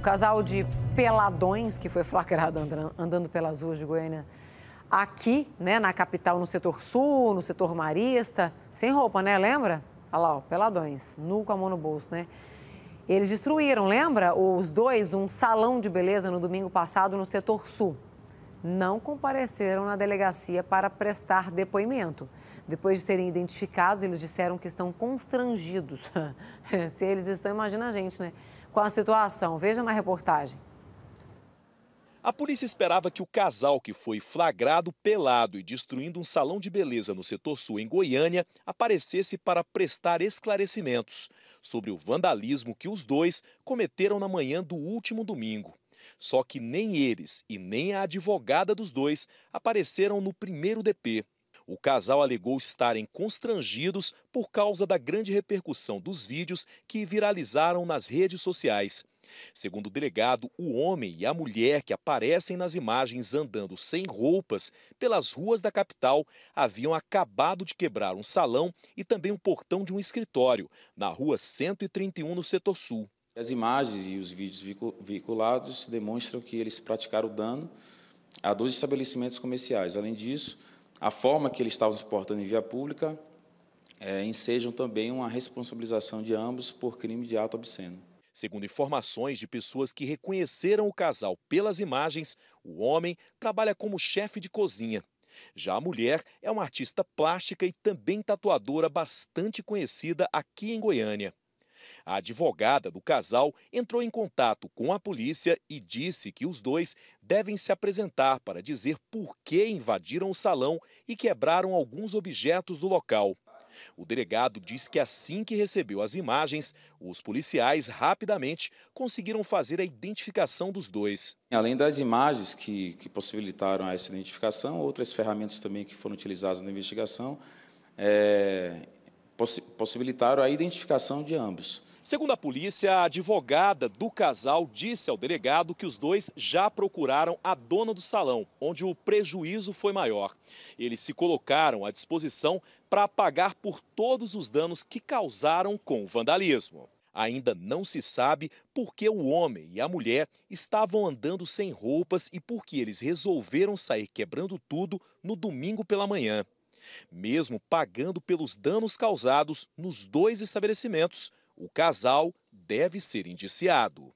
O casal de peladões que foi flagrado andando pelas ruas de Goiânia aqui, né, na capital, no setor sul, no setor marista, sem roupa, né? Lembra? Olha lá, ó, peladões, nu com a mão no bolso, né? Eles destruíram, lembra? Os dois, um salão de beleza no domingo passado no setor sul. Não compareceram na delegacia para prestar depoimento. Depois de serem identificados, eles disseram que estão constrangidos. Se eles estão, imagina a gente, né? com a situação. Veja na reportagem. A polícia esperava que o casal que foi flagrado pelado e destruindo um salão de beleza no setor sul em Goiânia aparecesse para prestar esclarecimentos sobre o vandalismo que os dois cometeram na manhã do último domingo. Só que nem eles e nem a advogada dos dois apareceram no primeiro DP. O casal alegou estarem constrangidos por causa da grande repercussão dos vídeos que viralizaram nas redes sociais. Segundo o delegado, o homem e a mulher que aparecem nas imagens andando sem roupas pelas ruas da capital haviam acabado de quebrar um salão e também um portão de um escritório, na rua 131, no setor sul. As imagens e os vídeos veiculados demonstram que eles praticaram dano a dois estabelecimentos comerciais. Além disso, a forma que eles estavam se portando em via pública é, ensejam também uma responsabilização de ambos por crime de ato obsceno. Segundo informações de pessoas que reconheceram o casal pelas imagens, o homem trabalha como chefe de cozinha. Já a mulher é uma artista plástica e também tatuadora bastante conhecida aqui em Goiânia. A advogada do casal entrou em contato com a polícia e disse que os dois devem se apresentar para dizer por que invadiram o salão e quebraram alguns objetos do local. O delegado diz que assim que recebeu as imagens, os policiais rapidamente conseguiram fazer a identificação dos dois. Além das imagens que, que possibilitaram essa identificação, outras ferramentas também que foram utilizadas na investigação é, possibilitaram a identificação de ambos. Segundo a polícia, a advogada do casal disse ao delegado que os dois já procuraram a dona do salão, onde o prejuízo foi maior. Eles se colocaram à disposição para pagar por todos os danos que causaram com o vandalismo. Ainda não se sabe por que o homem e a mulher estavam andando sem roupas e por que eles resolveram sair quebrando tudo no domingo pela manhã. Mesmo pagando pelos danos causados nos dois estabelecimentos, o casal deve ser indiciado.